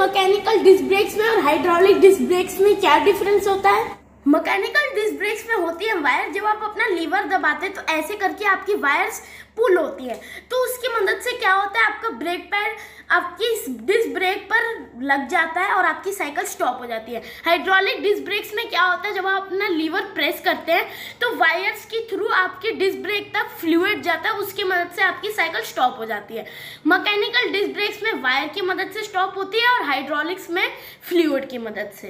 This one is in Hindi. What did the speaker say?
मैकेनिकल डिस्क ब्रेक्स में और हाइड्रोलिक डिस्क ब्रेक्स में क्या डिफरेंस होता है मैकेनिकल डिस्क ब्रेक्स में होती है वायर जब आप अपना लीवर दबाते हैं तो ऐसे करके आपकी वायर्स पुल होती है तो उसकी मदद से क्या होता है आपका ब्रेक पैड आपकी डिस्क ब्रेक पर लग जाता है और आपकी साइकिल स्टॉप हो जाती है हाइड्रोलिक डिस्क ब्रेक्स में क्या होता है जब आप अपना लीवर प्रेस करते हैं तो वायर्स के थ्रू आपके डिस्क ब्रेक तक फ्लूड जाता है उसकी मदद से आपकी साइकिल स्टॉप हो जाती है मकैनिकल डिस्क ब्रेक्स में वायर की मदद से स्टॉप होती है और हाइड्रोलिक्स में फ्लूड की मदद से